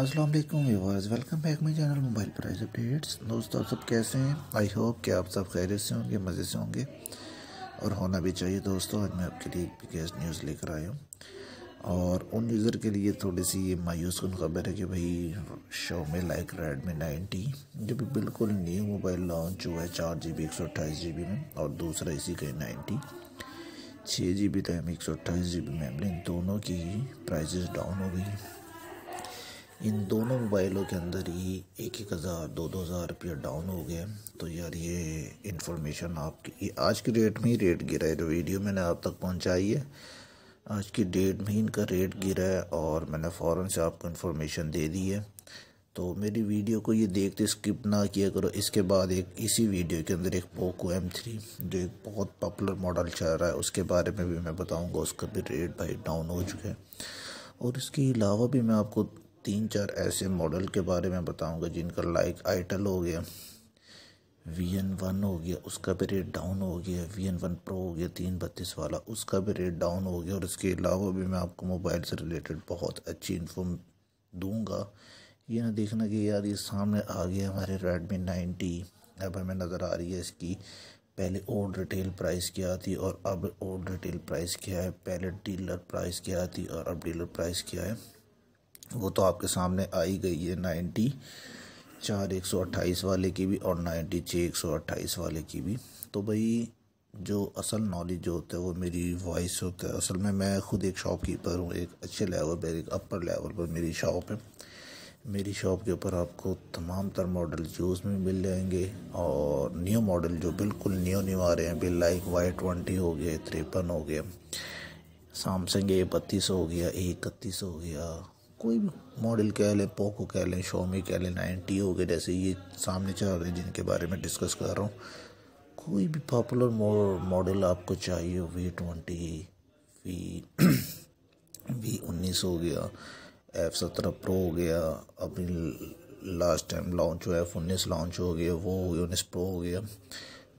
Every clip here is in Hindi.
अस्सलाम वालेकुम व्यूअर्स वेलकम बैक मेरे चैनल मोबाइल प्राइस अपडेट्स दोस्तों आप सब कैसे हैं आई होप कि आप सब खैर से होंगे मज़े से होंगे और होना भी चाहिए दोस्तों आज मैं आपके लिए बिगेस्ट न्यूज़ लेकर आया हूँ और उन यूज़र के लिए थोड़ी सी ये मायूस कन खबर है कि भाई शो में लाइक रेडमी नाइन्टी जो भी बिल्कुल न्यू मोबाइल लॉन्च हुआ है चार जी बी एक सौ अट्ठाईस जी बी में और दूसरा इसी का नाइन्टी छः जी बी रैम एक सौ अट्ठाईस जी बी मैम इन दोनों की प्राइजेस डाउन हो गई इन दोनों मोबाइलों के अंदर ही एक एक हज़ार दो दो हज़ार रुपया डाउन हो गए तो यार ये इन्फॉर्मेशन आपकी आज की डेट में ही रेट गिरा है जो वीडियो मैंने आप तक पहुंचाई है आज की डेट में ही इनका रेट गिरा है और मैंने फ़ौर से आपको इन्फॉर्मेशन दे दी है तो मेरी वीडियो को ये देखते स्किप ना किया करो इसके बाद एक इसी वीडियो के अंदर एक पोको एम थ्री जो एक बहुत पॉपुलर मॉडल चल रहा है उसके बारे में भी मैं बताऊंगा उसका भी रेट भाई डाउन हो चुका है और इसके अलावा भी मैं आपको तीन चार ऐसे मॉडल के बारे में बताऊंगा जिनका लाइक आइटल हो गया वी एन वन हो गया उसका भी रेट डाउन हो गया वी एन वन प्रो हो गया तीन बत्तीस वाला उसका भी रेट डाउन हो गया और इसके अलावा भी मैं आपको मोबाइल से रिलेटेड बहुत अच्छी इन्फॉर्म दूंगा ये ना देखना कि यार ये सामने आ गया हमारे रेडमी नाइन्टी अब हमें नज़र आ रही है इसकी पहले ओल्ड रिटेल प्राइस क्या थी और अब ओल्ड रिटेल प्राइस क्या है पहले डीलर प्राइस क्या थी और अब डीलर प्राइस क्या है वो तो आपके सामने आई गई है नाइन्टी चार एक सौ अट्ठाईस वाले की भी और नाइन्टी छः एक सौ अट्ठाईस वाले की भी तो भाई जो असल नॉलेज जो होता है वो मेरी वॉइस होता है असल में मैं खुद एक शॉपकीपर हूँ एक अच्छे लेवल पर एक अपर लेवल पर मेरी शॉप है मेरी शॉप के ऊपर आपको तमाम तर मॉडल जो में मिल जाएंगे और न्यू मॉडल जो बिल्कुल न्यू न्यू आ रहे हैं बिल लाइक वाई ट्वेंटी हो गए तिरपन हो गया सैमसंग ए बत्तीस हो गया ए इकतीस हो गया कोई भी मॉडल कह लें पोको कह लें शोमी कह लें नाइन्टी हो गए जैसे ये सामने चल रहे जिनके बारे में डिस्कस कर रहा हूँ कोई भी पॉपुलर मॉडल आपको चाहिए वी ट्वेंटी वी वी उन्नीस हो गया एफ सत्रह प्रो हो गया अभी लास्ट टाइम लॉन्च हुआ एफ उन्नीस लॉन्च हो गया वो हो गया उन्नीस प्रो हो गया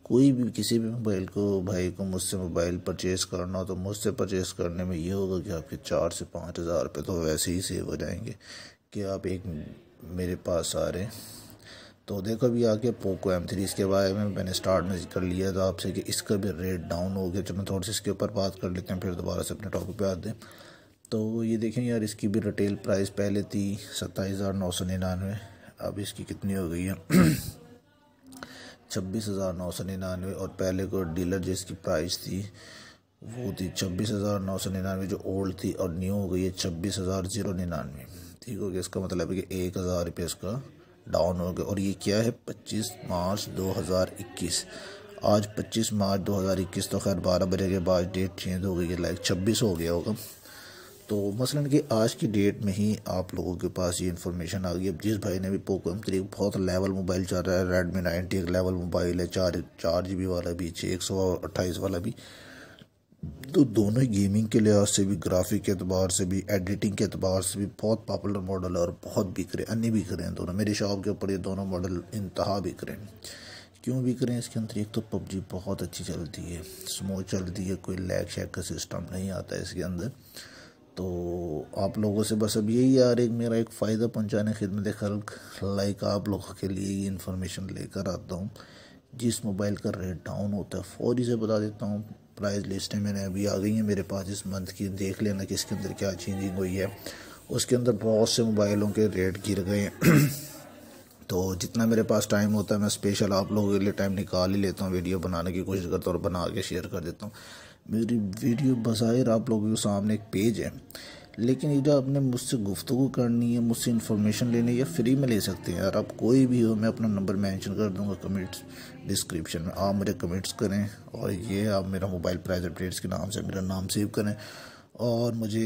कोई भी किसी भी मोबाइल को भाई को मुझसे मोबाइल परचेज़ करना हो तो मुझसे परचेज़ करने में ये होगा कि आपके चार से पाँच हज़ार रुपये तो वैसे ही सेव हो जाएंगे कि आप एक मेरे पास आ रहे हैं तो देखो अभी आके पोको एम थ्री इसके बारे में मैंने स्टार्ट में कर लिया था आपसे कि इसका भी रेट डाउन हो गया जब मैं थोड़ी सी इसके ऊपर बात कर लेते हैं फिर दोबारा से अपने टॉपिक पे आते हैं तो ये देखें यार इसकी भी रिटेल प्राइस पहले थी सत्ताईस हज़ार नौ सौ निन्यानवे अब इसकी कितनी हो गई है छब्बीस हज़ार नौ सौ निन्यानवे और पहले को डीलर जिसकी प्राइस थी वो थी छब्बीस हज़ार नौ सौ निन्यानवे जो ओल्ड थी और न्यू हो गई है छब्बीस हज़ार जीरो निन्यानवे ठीक हो गया इसका मतलब है कि एक हज़ार रुपये इसका डाउन हो गया और ये क्या है पच्चीस मार्च दो हज़ार इक्कीस आज पच्चीस मार्च दो हज़ार इक्कीस तो खैर बारह बजे के बाद डेट चेंज हो गई है लाइक छब्बीस हो गया होगा तो मसलन कि आज की डेट में ही आप लोगों के पास ये इन्फॉर्मेशन आ गई अब जिस भाई ने भी पोको एम थ्री बहुत लेवल मोबाइल चल रहा है रेडमी नाइनटी एक लेवल मोबाइल है चार चार जी बी वाला भी छः एक सौ अट्ठाईस वाला भी तो दोनों ही गेमिंग के लिहाज से भी ग्राफिक के अतबार से भी एडिटिंग के अतबार से भी बहुत पॉपुलर मॉडल है और बहुत बिक रहे अन्य बिक रहे हैं दोनों मेरी शॉप के ऊपर ये दोनों मॉडल इंतहा बिक रहे हैं क्यों बिक रहे हैं इसके अंदर एक तो पबजी बहुत अच्छी चलती है स्मूथ चलती है कोई लैग शैक का सिस्टम नहीं आता है इसके अंदर तो आप लोगों से बस अब यही यार एक मेरा एक फ़ायदा पहुँचाने खिदमत खल्क लाइक आप लोगों के लिए ये इन्फॉर्मेशन लेकर आता हूँ जिस मोबाइल का रेट डाउन होता है फ़ौरी से बता देता हूँ प्राइस लिस्टें मैंने अभी आ गई हैं मेरे पास इस मंथ की देख लेना कि इसके अंदर क्या चेंजिंग हुई है उसके अंदर बहुत से मोबाइलों के रेट गिर गए हैं तो जितना मेरे पास टाइम होता है मैं स्पेशल आप लोगों के लिए टाइम निकाल ही लेता हूँ वीडियो बनाने की कोशिश करता हूँ और बना के शेयर कर देता हूँ मेरी वीडियो बज़ाहिर आप लोगों के सामने एक पेज है लेकिन ये जो आपने मुझसे गुफ्तु करनी है मुझसे इन्फॉर्मेशन लेनी है फ्री में ले सकते हैं यार आप कोई भी हो मैं अपना नंबर मेंशन कर दूंगा कमेंट्स डिस्क्रिप्शन में आप मुझे कमेंट्स करें और ये आप मेरा मोबाइल प्राइज अपडेट्स के नाम से मेरा नाम सेव करें और मुझे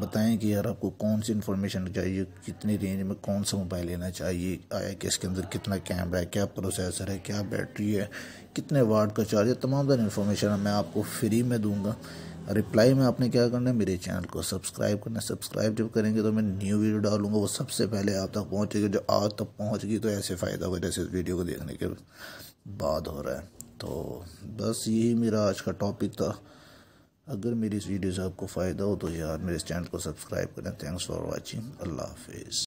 बताएं कि यार आपको कौन सी इन्फॉर्मेशन चाहिए कितनी रेंज में कौन सा मोबाइल लेना चाहिए आया कि इसके अंदर कितना कैमरा है क्या प्रोसेसर है क्या बैटरी है कितने वाट का चार्ज है तमाम सारी इन्फॉर्मेशन मैं आपको फ्री में दूँगा रिप्लाई में आपने क्या करना है मेरे चैनल को सब्सक्राइब करना है सब्सक्राइब जब करेंगे तो मैं न्यू वीडियो डालूंगा वो सबसे पहले आप तक पहुँचेगी जो आज तक पहुँच गई तो ऐसे फ़ायदा हो जैसे इस वीडियो को देखने के बाद हो रहा है तो बस यही मेरा आज का टॉपिक था अगर मेरी इस वीडियो से आपको फ़ायदा हो तो यार मेरे इस चैनल को सब्सक्राइब करें थैंक्स फॉर वाचिंग अल्लाह हाफिज़